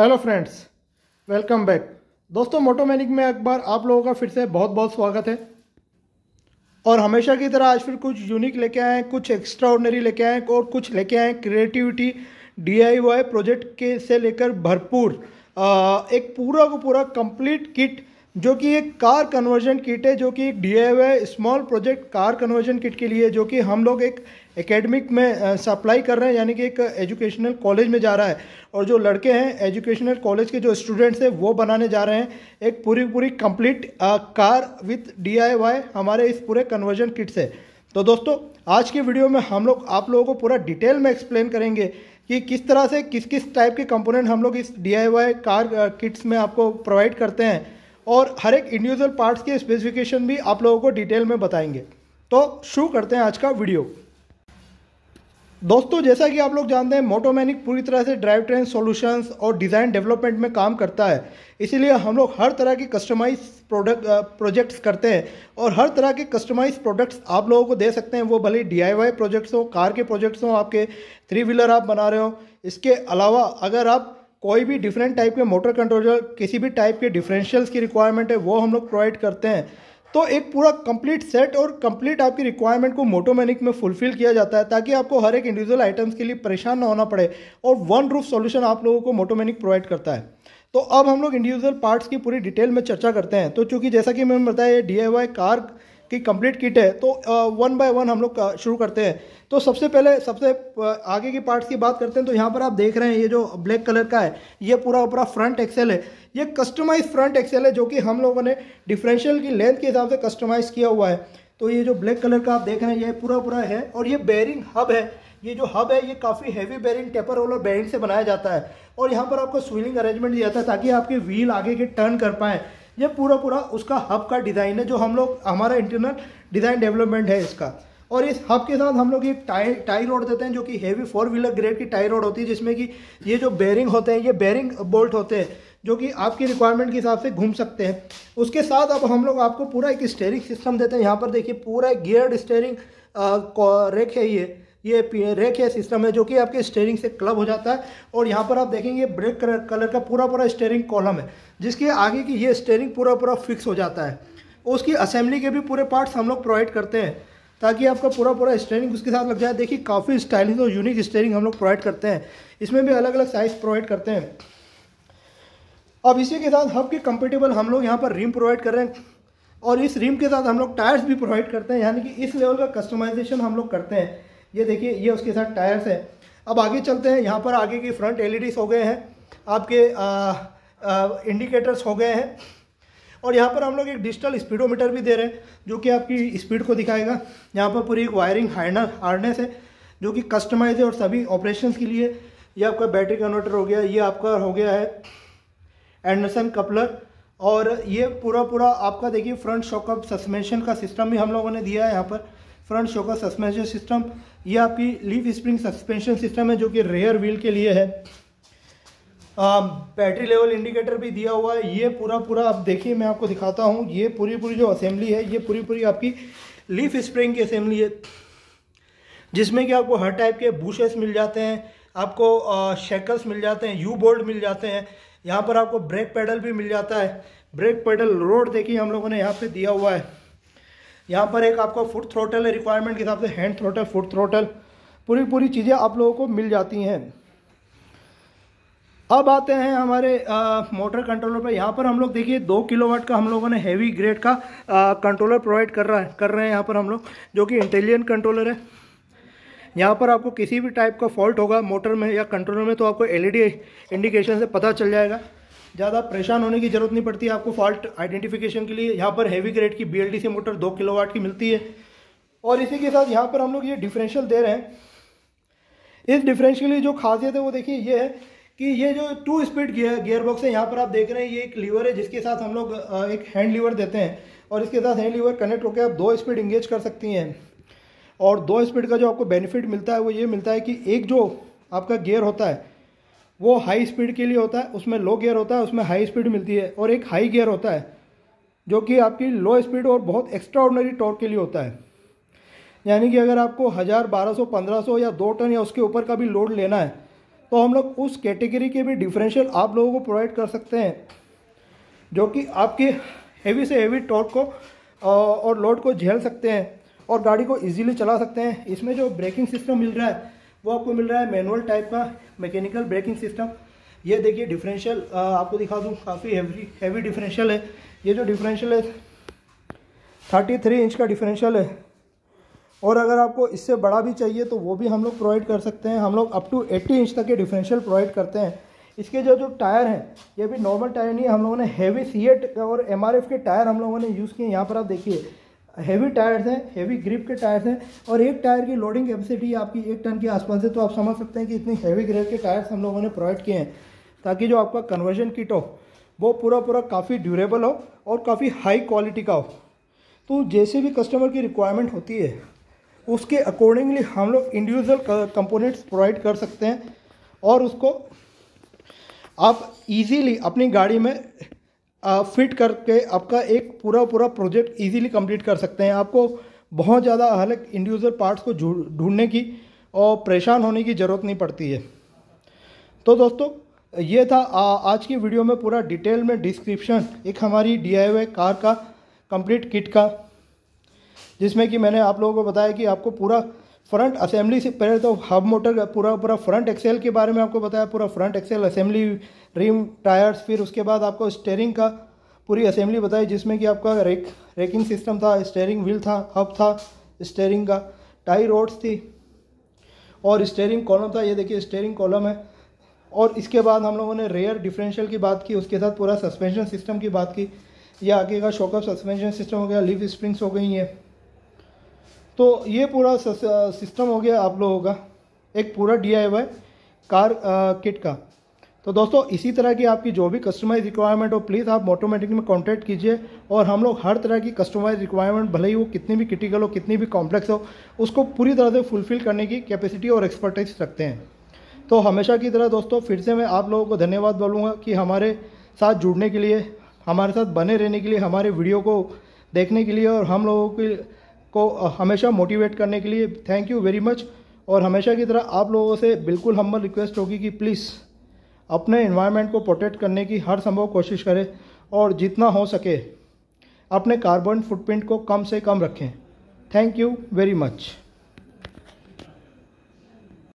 hello friends welcome back दोस्तों मोटोमैनिक में में अखबार आप लोगों का फिर से बहुत बहुत स्वागत है और हमेशा की तरह आज फिर कुछ यूनिक लेके आए हैं कुछ एक्स्ट्रा ऑर्डनरी लेके आए हैं और कुछ लेके आए हैं क्रिएटिविटी डीआईवाई प्रोजेक्ट के से लेकर भरपूर एक पूरा को पूरा कंप्लीट किट जो कि एक कार कन्वर्जन किट है जो कि एक D small project car conversion kit के लिए जो कि हम लोग एक एकेडमिक में सप्लाई कर रहे हैं यानी कि एक एजुकेशनल कॉलेज में जा रहा है और जो लड़के हैं एजुकेशनल कॉलेज के जो स्टूडेंट्स हैं वो बनाने जा रहे हैं एक पूरी पूरी कंप्लीट कार विथ डी हमारे इस पूरे कन्वर्जन किट से तो दोस्तों आज की वीडियो में हम लोग आप लोगों को पूरा डिटेल में एक्सप्लेन करेंगे कि किस तरह से किस किस टाइप के कंपोनेंट हम लोग इस डी कार किट्स में आपको प्रोवाइड करते हैं और हर एक इंडिविजुअल पार्ट्स के स्पेसिफिकेशन भी आप लोगों को डिटेल में बताएंगे तो शुरू करते हैं आज का वीडियो दोस्तों जैसा कि आप लोग जानते हैं मोटोमैनिक पूरी तरह से ड्राइव ट्रेन सॉल्यूशंस और डिज़ाइन डेवलपमेंट में काम करता है इसीलिए हम लोग हर तरह के कस्टमाइज प्रोडक्ट प्रोजेक्ट्स करते हैं और हर तरह के कस्टमाइज प्रोडक्ट्स आप लोगों को दे सकते हैं वो भले डी आई प्रोजेक्ट्स हों कार के प्रोजेक्ट्स हों आपके थ्री व्हीलर आप बना रहे हो इसके अलावा अगर आप कोई भी डिफरेंट टाइप के मोटर कंट्रोलर किसी भी टाइप के डिफरेंशियल्स की रिक्वायरमेंट है वो हम लोग प्रोवाइड करते हैं तो एक पूरा कंप्लीट सेट और कंप्लीट आपकी रिक्वायरमेंट को मोटोमेनिक में फुलफिल किया जाता है ताकि आपको हर एक इंडिविजुअल आइटम्स के लिए परेशान ना होना पड़े और वन रूफ सॉल्यूशन आप लोगों को मोटोमेनिक प्रोवाइड करता है तो अब हम लोग इंडिविजुअल पार्ट्स की पूरी डिटेल में चर्चा करते हैं तो चूंकि जैसा कि मैंने बताया डी आई कार की कंप्लीट किट है तो वन बाय वन हम लोग शुरू करते हैं तो सबसे पहले सबसे आगे की पार्ट्स की बात करते हैं तो यहाँ पर आप देख रहे हैं ये जो ब्लैक कलर का है ये पूरा पूरा फ्रंट एक्सेल है ये कस्टमाइज फ्रंट एक्सेल है जो कि हम लोगों ने डिफरेंशियल की लेंथ के हिसाब से कस्टमाइज़ किया हुआ है तो ये जो ब्लैक कलर का आप देख रहे हैं ये पूरा पूरा है और ये बेरिंग हब है ये जो हब है ये काफ़ी हैवी बेरिंग टेपर वाला बेरिंग से बनाया जाता है और यहाँ पर आपको स्विलिंग अरेंजमेंट दिया जाता है ताकि आपके व्हील आगे के टर्न कर पाएँ ये पूरा पूरा उसका हब का डिज़ाइन है जो हम लोग हमारा इंटरनल डिज़ाइन डेवलपमेंट है इसका और इस हब के साथ हम लोग एक टाई टाई रोड देते हैं जो कि हेवी फोर व्हीलर ग्रेड की टाई रोड होती है जिसमें कि ये जो बेरिंग होते हैं ये बेरिंग बोल्ट होते हैं जो कि आपकी रिक्वायरमेंट के हिसाब से घूम सकते हैं उसके साथ अब हम लोग आपको पूरा एक स्टेयरिंग सिस्टम देते हैं यहाँ पर देखिए पूरा गियर्ड स्टेयरिंग रेक है ये ये रेक है सिस्टम है जो कि आपके स्टेयरिंग से क्लब हो जाता है और यहाँ पर आप देखेंगे ब्रेक कलर का पूरा पूरा स्टेयरिंग कॉलम है जिसके आगे की ये स्टेयरिंग पूरा पूरा फिक्स हो जाता है उसकी असेंबली के भी पूरे पार्ट्स हम लोग प्रोवाइड करते हैं ताकि आपका पूरा पूरा स्टेयरिंग उसके साथ लग जाए देखिए काफ़ी स्टाइलिश और यूनिक स्टेयरिंग हम लोग प्रोवाइड करते हैं इसमें भी अलग अलग साइज़ प्रोवाइड करते हैं अब इसी के साथ हब के कंपेटेबल हम लोग यहाँ पर रिम प्रोवाइड कर रहे हैं और इस रिम के साथ हम लोग टायर्स भी प्रोवाइड करते हैं यानी कि इस लेवल का कस्टमाइजेशन हम लोग करते हैं ये देखिए ये उसके साथ टायर्स हैं अब आगे चलते हैं यहाँ पर आगे की फ्रंट एल हो गए हैं आपके आ, आ, इंडिकेटर्स हो गए हैं और यहाँ पर हम लोग एक डिजिटल स्पीडोमीटर भी दे रहे हैं जो कि आपकी स्पीड को दिखाएगा यहाँ पर पूरी एक वायरिंग हार्डनर हार्डनेस है जो कि कस्टमाइज है और सभी ऑपरेशन के लिए ये आपका बैटरी कन्वर्टर हो गया ये आपका हो गया है एंडरसन कपलर और ये पूरा पूरा आपका देखिए फ्रंट शॉकअप सस्पेंशन का सिस्टम भी हम लोगों ने दिया है यहाँ पर फ्रंट शोकर सस्पेंशन सिस्टम ये आपकी लीफ स्प्रिंग सस्पेंशन सिस्टम है जो कि रेयर व्हील के लिए है बैटरी लेवल इंडिकेटर भी दिया हुआ है ये पूरा पूरा आप देखिए मैं आपको दिखाता हूँ ये पूरी पूरी जो असेंबली है ये पूरी पूरी आपकी लीफ स्प्रिंग की असेंबली है जिसमें कि आपको हर टाइप के बूशेस मिल जाते हैं आपको शेकल्स मिल जाते हैं यू बोल्ट मिल जाते हैं यहाँ पर आपको ब्रेक पैडल भी मिल जाता है ब्रेक पैडल रोड देखिए हम लोगों ने यहाँ पे दिया हुआ है यहाँ पर एक आपको फुट थ्रोटल है रिक्वायरमेंट के हिसाब से हैंड थ्रोटल फुट थ्रोटल पूरी पूरी चीज़ें आप लोगों को मिल जाती हैं अब आते हैं हमारे आ, मोटर कंट्रोलर पर यहाँ पर हम लोग देखिए दो किलोवाट का हम लोगों ने हैवी ग्रेड का आ, कंट्रोलर प्रोवाइड कर रहा है कर रहे हैं यहाँ पर हम लोग जो कि इंटेलिजेंट कंट्रोलर है यहाँ पर आपको किसी भी टाइप का फॉल्ट होगा मोटर में या कंट्रोलर में तो आपको एलईडी इंडिकेशन e से पता चल जाएगा ज़्यादा परेशान होने की ज़रूरत नहीं पड़ती आपको फॉल्ट आइडेंटिफिकेशन के लिए यहाँ पर हैवी ग्रेड की बी मोटर दो किलो की मिलती है और इसी के साथ यहाँ पर हम लोग ये डिफरेंशियल दे रहे हैं इस डिफरेंशियल की जो खासियत है वो देखिए ये है कि ये जो two speed gear gear box है यहाँ पर आप देख रहे हैं ये एक लीवर है जिसके साथ हम लोग एक हैंड लीवर देते हैं और इसके साथ हैंड लीवर कनेक्ट होकर आप दो स्पीड इंगेज कर सकती हैं और दो स्पीड का जो आपको बेनिफिट मिलता है वो ये मिलता है कि एक जो आपका गियर होता है वो हाई स्पीड के लिए होता है उसमें लो गियर होता है उसमें हाई स्पीड मिलती है और एक हाई गियर होता है जो कि आपकी लो स्पीड और बहुत एक्स्ट्रा ऑर्डनरी टॉर्क के लिए होता है यानी कि अगर आपको हज़ार बारह सौ पंद्रह सौ या दो टन या उसके ऊपर का भी लोड लेना है तो हम लोग उस कैटेगरी के भी डिफरेंशियल आप लोगों को प्रोवाइड कर सकते हैं जो कि आपके हेवी से हेवी टॉर्क को और लोड को झेल सकते हैं और गाड़ी को इजीली चला सकते हैं इसमें जो ब्रेकिंग सिस्टम मिल रहा है वो आपको मिल रहा है मैनुअल टाइप का मैकेनिकल ब्रेकिंग सिस्टम ये देखिए डिफरेंशियल आपको दिखा दूँ काफ़ी हैवी हैवी डिफरेंशियल है ये जो डिफरेंशियल है थर्टी थ्री इंच का डिफरेंशियल है और अगर आपको इससे बड़ा भी चाहिए तो वो भी हम लोग प्रोवाइड कर सकते हैं हम लोग अप टू 80 इंच तक के डिफरेंशियल प्रोवाइड करते हैं इसके जो जो टायर हैं ये भी नॉर्मल टायर नहीं है हम लोगों ने हैवी सी और एम के टायर हम लोगों ने यूज़ किए यहाँ पर आप देखिए हैवी टायर्स हैं हैवी ग्रिप के टायर्स हैं और एक टायर की लोडिंग कैपेसिटी आपकी एक टन के आसपास है तो आप समझ सकते हैं कि इतनी हैवी ग्रेप के टायर्स हम लोगों ने प्रोवाइड किए हैं ताकि जो आपका कन्वर्जन किट हो वो पूरा पूरा काफ़ी ड्यूरेबल हो और काफ़ी हाई क्वालिटी का हो तो जैसे भी कस्टमर की रिक्वायरमेंट होती है उसके अकॉर्डिंगली हम लोग इंडिविजुअल कंपोनेंट्स प्रोवाइड कर सकते हैं और उसको आप इजीली अपनी गाड़ी में फिट करके आपका एक पूरा पूरा प्रोजेक्ट इजीली कंप्लीट कर सकते हैं आपको बहुत ज़्यादा अलग इंडिविजुअल पार्ट्स को ढूंढने की और परेशान होने की ज़रूरत नहीं पड़ती है तो दोस्तों ये था आ, आज की वीडियो में पूरा डिटेल में डिस्क्रिप्शन एक हमारी डी कार का कंप्लीट किट का जिसमें कि मैंने आप लोगों को बताया कि आपको पूरा फ्रंट असेंबली से पहले तो हब मोटर का पूरा पूरा फ्रंट एक्सेल के बारे में आपको बताया पूरा front axle assembly rim tyres फिर उसके बाद आपको स्टेयरिंग का पूरी असेंबली बताई जिसमें कि आपका रेक रेकिंग सिस्टम था स्टेयरिंग व्हील था हब था स्टेयरिंग का टाई रोड्स थी और स्टेयरिंग कॉलम था ये देखिए स्टेयरिंग कॉलम है और इसके बाद हम लोगों ने रेयर डिफरेंशियल की बात की उसके साथ पूरा सस्पेंशन सिस्टम की बात की यह आगे का शॉकअप सस्पेंशन सिस्टम हो गया लिप स्प्रिंग्स हो गई हैं तो ये पूरा सिस्टम हो गया आप लोगों का एक पूरा डी कार आ, किट का तो दोस्तों इसी तरह की आपकी जो भी कस्टमाइज रिक्वायरमेंट हो प्लीज़ आप ऑटोमेटिक में कांटेक्ट कीजिए और हम लोग हर तरह की कस्टमाइज रिक्वायरमेंट भले ही वो कितनी भी क्रिटिकल हो कितनी भी कॉम्प्लेक्स हो उसको पूरी तरह से फुलफिल करने की कैपेसिटी और एक्सपर्टाइज रखते हैं तो हमेशा की तरह दोस्तों फिर से मैं आप लोगों को धन्यवाद बोलूँगा कि हमारे साथ जुड़ने के लिए हमारे साथ बने रहने के लिए हमारे वीडियो को देखने के लिए और हम लोगों की को हमेशा मोटिवेट करने के लिए थैंक यू वेरी मच और हमेशा की तरह आप लोगों से बिल्कुल हम्बल रिक्वेस्ट होगी कि प्लीज़ अपने इन्वायरमेंट को प्रोटेक्ट करने की हर संभव कोशिश करें और जितना हो सके अपने कार्बन फुटप्रिंट को कम से कम रखें थैंक यू वेरी मच